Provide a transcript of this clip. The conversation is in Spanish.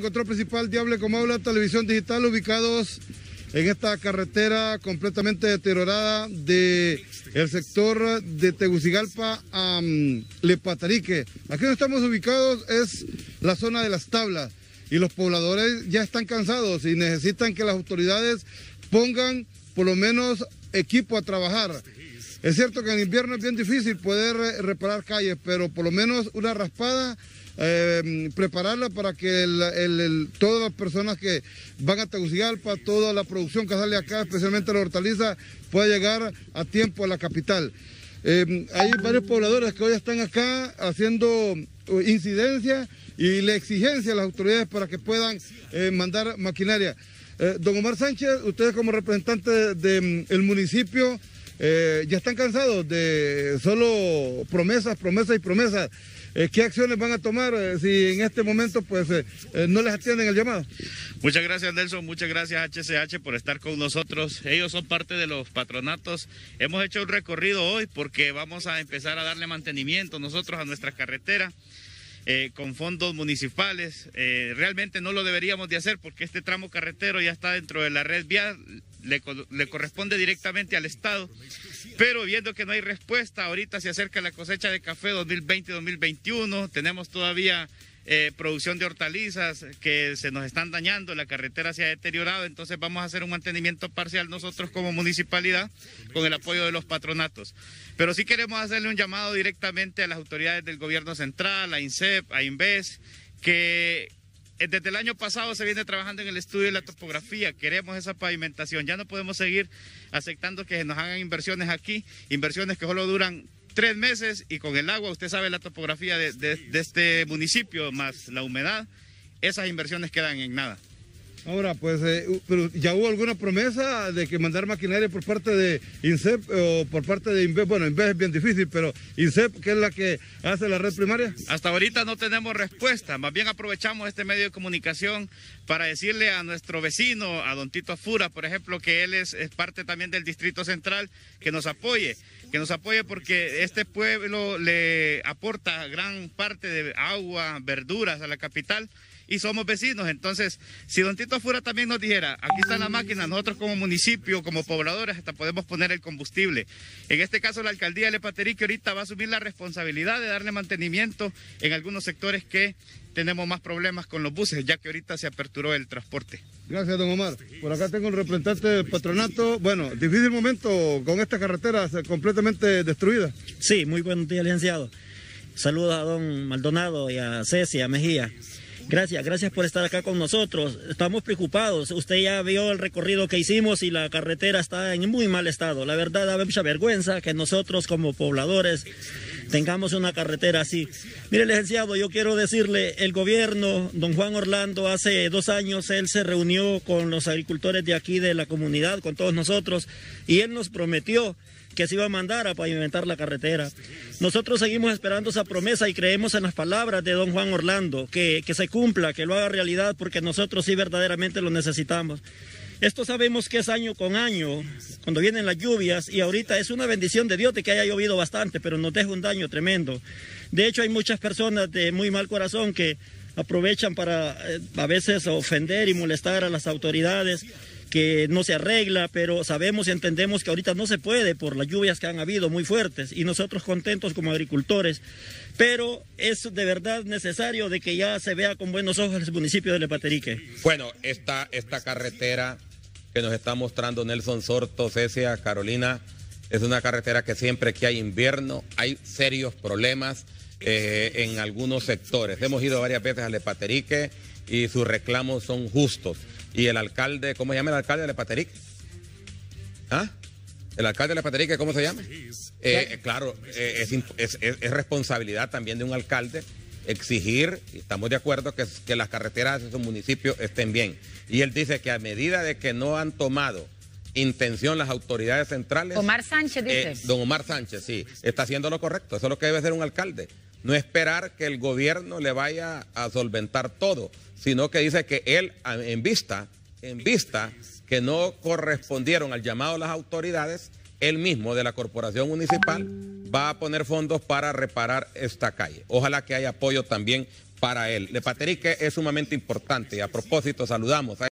control principal Diable como habla Televisión Digital, ubicados en esta carretera completamente deteriorada de el sector de Tegucigalpa a mm, Lepatarique. Aquí donde estamos ubicados es la zona de las tablas y los pobladores ya están cansados y necesitan que las autoridades pongan por lo menos equipo a trabajar. Es cierto que en invierno es bien difícil poder reparar calles, pero por lo menos una raspada eh, prepararla para que todas las personas que van a Tegucigalpa, toda la producción que sale acá, especialmente la hortaliza, pueda llegar a tiempo a la capital. Eh, hay varios pobladores que hoy están acá haciendo eh, incidencia y la exigencia a las autoridades para que puedan mandar maquinaria. don Omar Sánchez, ustedes como representantes del mm, municipio, ya están cansados de solo promesas, promesas y promesas. Eh, ¿qué acciones van a tomar eh, si en este momento pues eh, no les atienden el llamado? Muchas gracias Nelson, muchas gracias HCH por estar con nosotros. Ellos son parte de los patronatos. Hemos hecho un recorrido hoy porque vamos a empezar a darle mantenimiento nosotros a nuestra carretera con fondos municipales. realmente no lo deberíamos de hacer porque este tramo carretero ya está dentro de la red vial le, corresponde directamente al Estado. Pero viendo que no hay respuesta, ahorita se acerca la cosecha de café 2020-2021, tenemos todavía eh, producción de hortalizas que se nos están dañando, la carretera se ha deteriorado, entonces vamos a hacer un mantenimiento parcial nosotros como municipalidad con el apoyo de los patronatos. Pero sí queremos hacerle un llamado directamente a las autoridades del gobierno central, a INSEP, a INVES, que eh, desde el año pasado se viene trabajando en el estudio de la topografía, queremos esa pavimentación, ya no podemos seguir aceptando que nos hagan inversiones aquí, inversiones que solo duran tres meses y con el agua, usted sabe la topografía de, de este municipio, más la humedad, esas inversiones quedan en nada. Ahora, pues, eh, ¿ya hubo alguna promesa de que mandar maquinaria por parte de INSEP eh, o por parte de INVEP? Bueno, INVEP es bien difícil, pero INSEP, que es la que hace la red primaria. Hasta ahorita no tenemos respuesta, más bien aprovechamos este medio de comunicación para decirle a nuestro vecino, a don Tito Afura, por ejemplo, que él es parte también del Distrito Central, que nos apoye, que nos apoye porque este pueblo le aporta gran parte de agua, verduras a la capital y somos vecinos. Entonces, si don Tito Fura también nos dijera, aquí está la máquina, nosotros como municipio, como pobladores, hasta podemos poner el combustible. En este caso, la alcaldía de Lepaterí, que ahorita va a asumir la responsabilidad de darle mantenimiento en algunos sectores que tenemos más problemas con los buses, ya que ahorita se aperturó el transporte. Gracias, don Omar. Por acá tengo un representante del patronato. Bueno, difícil momento con esta carretera eh, completamente destruida. Sí, muy buen día licenciado. Saludos a don Maldonado y a Ceci, a Mejía. Gracias, gracias por estar acá con nosotros. Estamos preocupados. Usted ya vio el recorrido que hicimos y la carretera está en muy mal estado. La verdad da mucha vergüenza que nosotros como pobladores tengamos una carretera así. Mire, licenciado, yo quiero decirle, el gobierno, don Juan Orlando, hace dos años él se reunió con los agricultores de aquí, de la comunidad, con todos nosotros, y él nos prometió que se iba a mandar a pavimentar la carretera. Nosotros seguimos esperando esa promesa y creemos en las palabras de don Juan Orlando, que, que se cumpla, que lo haga realidad, porque nosotros sí verdaderamente lo necesitamos. Esto sabemos que es año con año, cuando vienen las lluvias, y ahorita es una bendición de Dios de que haya llovido bastante, pero nos deja un daño tremendo. De hecho, hay muchas personas de muy mal corazón que aprovechan para eh, a veces ofender y molestar a las autoridades que no se arregla, pero sabemos y entendemos que ahorita no se puede por las lluvias que han habido muy fuertes y nosotros contentos como agricultores, pero es de verdad necesario de que ya se vea con buenos ojos el municipio de Lepaterique. Bueno, esta, esta carretera que nos está mostrando Nelson Sorto, Cecia, Carolina. Es una carretera que siempre que hay invierno hay serios problemas eh, en algunos sectores. Hemos ido varias veces a Lepaterique y sus reclamos son justos. Y el alcalde, ¿cómo se llama el alcalde de Lepaterique? ¿Ah? El alcalde de Lepaterique, ¿cómo se llama? Eh, claro, eh, es, es responsabilidad también de un alcalde exigir, y estamos de acuerdo, que, que las carreteras de su municipio estén bien. Y él dice que a medida de que no han tomado intención las autoridades centrales... Omar Sánchez, eh, dice. don Omar Sánchez, sí, está haciendo lo correcto. Eso es lo que debe hacer un alcalde. No esperar que el gobierno le vaya a solventar todo, sino que dice que él, en vista, en vista que no correspondieron al llamado de las autoridades, él mismo de la corporación municipal va a poner fondos para reparar esta calle. Ojalá que haya apoyo también para él. Paterique es sumamente importante y a propósito saludamos. A